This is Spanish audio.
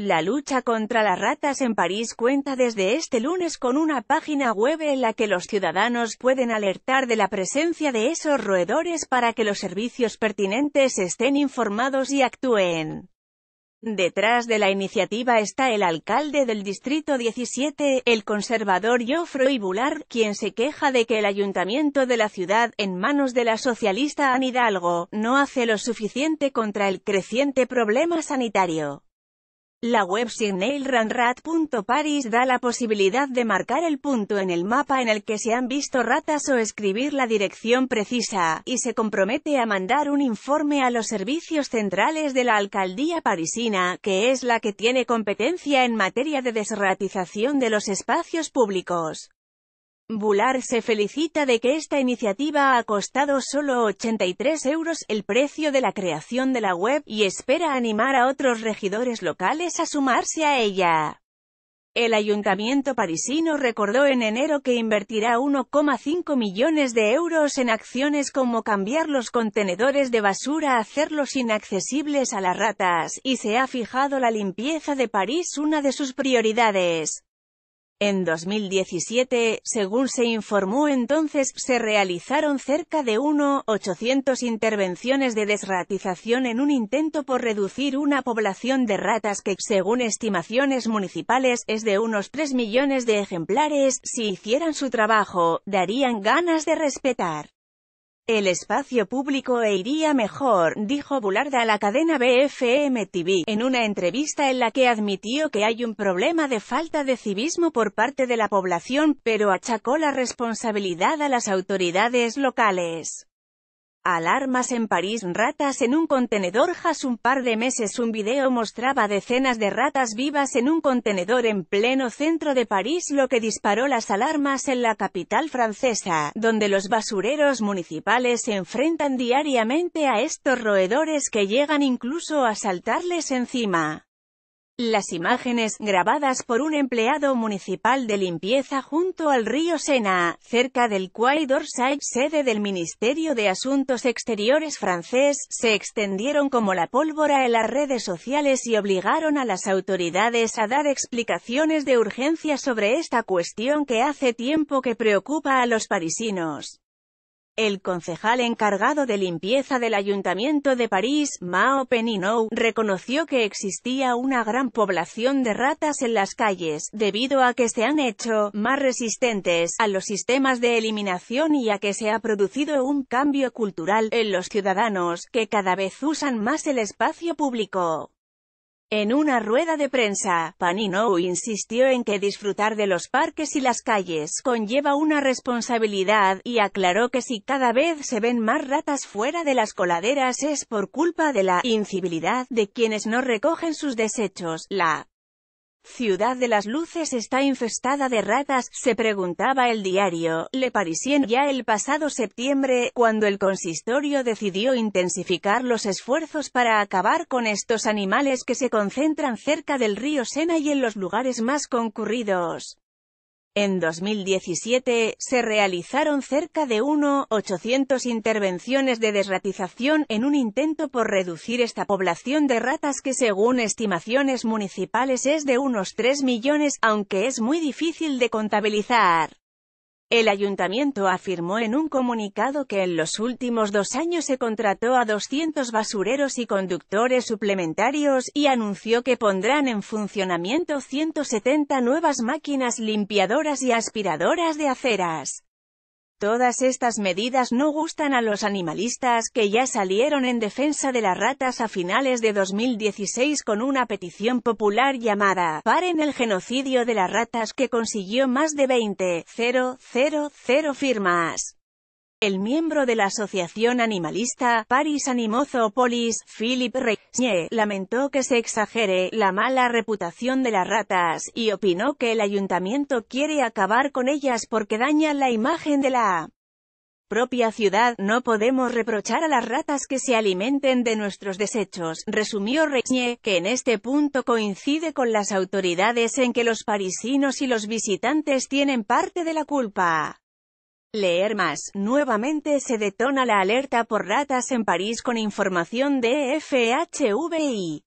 La lucha contra las ratas en París cuenta desde este lunes con una página web en la que los ciudadanos pueden alertar de la presencia de esos roedores para que los servicios pertinentes estén informados y actúen. Detrás de la iniciativa está el alcalde del Distrito 17, el conservador Geoffroy Boulard, quien se queja de que el ayuntamiento de la ciudad, en manos de la socialista Anne Hidalgo, no hace lo suficiente contra el creciente problema sanitario. La web signalranrat.paris da la posibilidad de marcar el punto en el mapa en el que se han visto ratas o escribir la dirección precisa, y se compromete a mandar un informe a los servicios centrales de la alcaldía parisina, que es la que tiene competencia en materia de desratización de los espacios públicos. Bular se felicita de que esta iniciativa ha costado solo 83 euros, el precio de la creación de la web, y espera animar a otros regidores locales a sumarse a ella. El ayuntamiento parisino recordó en enero que invertirá 1,5 millones de euros en acciones como cambiar los contenedores de basura, hacerlos inaccesibles a las ratas, y se ha fijado la limpieza de París una de sus prioridades. En 2017, según se informó entonces, se realizaron cerca de 1.800 intervenciones de desratización en un intento por reducir una población de ratas que, según estimaciones municipales, es de unos 3 millones de ejemplares. Si hicieran su trabajo, darían ganas de respetar. El espacio público e iría mejor, dijo Bularda a la cadena BFM TV, en una entrevista en la que admitió que hay un problema de falta de civismo por parte de la población, pero achacó la responsabilidad a las autoridades locales. Alarmas en París Ratas en un contenedor Hace un par de meses un video mostraba decenas de ratas vivas en un contenedor en pleno centro de París lo que disparó las alarmas en la capital francesa, donde los basureros municipales se enfrentan diariamente a estos roedores que llegan incluso a saltarles encima. Las imágenes, grabadas por un empleado municipal de limpieza junto al río Sena, cerca del Quai d'Orsay, sede del Ministerio de Asuntos Exteriores francés, se extendieron como la pólvora en las redes sociales y obligaron a las autoridades a dar explicaciones de urgencia sobre esta cuestión que hace tiempo que preocupa a los parisinos. El concejal encargado de limpieza del Ayuntamiento de París, Mao Peninou, reconoció que existía una gran población de ratas en las calles, debido a que se han hecho más resistentes a los sistemas de eliminación y a que se ha producido un cambio cultural en los ciudadanos, que cada vez usan más el espacio público. En una rueda de prensa, Panino insistió en que disfrutar de los parques y las calles conlleva una responsabilidad, y aclaró que si cada vez se ven más ratas fuera de las coladeras es por culpa de la incivilidad de quienes no recogen sus desechos, la Ciudad de las Luces está infestada de ratas, se preguntaba el diario Le Parisien ya el pasado septiembre, cuando el consistorio decidió intensificar los esfuerzos para acabar con estos animales que se concentran cerca del río Sena y en los lugares más concurridos. En 2017, se realizaron cerca de 1.800 intervenciones de desratización en un intento por reducir esta población de ratas que según estimaciones municipales es de unos 3 millones, aunque es muy difícil de contabilizar. El ayuntamiento afirmó en un comunicado que en los últimos dos años se contrató a 200 basureros y conductores suplementarios, y anunció que pondrán en funcionamiento 170 nuevas máquinas limpiadoras y aspiradoras de aceras. Todas estas medidas no gustan a los animalistas, que ya salieron en defensa de las ratas a finales de 2016 con una petición popular llamada «Paren el genocidio de las ratas» que consiguió más de 20.000 firmas. El miembro de la asociación animalista Paris Animozopolis, Philippe Reynier, lamentó que se exagere la mala reputación de las ratas, y opinó que el ayuntamiento quiere acabar con ellas porque dañan la imagen de la propia ciudad, no podemos reprochar a las ratas que se alimenten de nuestros desechos, resumió Reigné, que en este punto coincide con las autoridades en que los parisinos y los visitantes tienen parte de la culpa. Leer más. Nuevamente se detona la alerta por ratas en París con información de FHVI.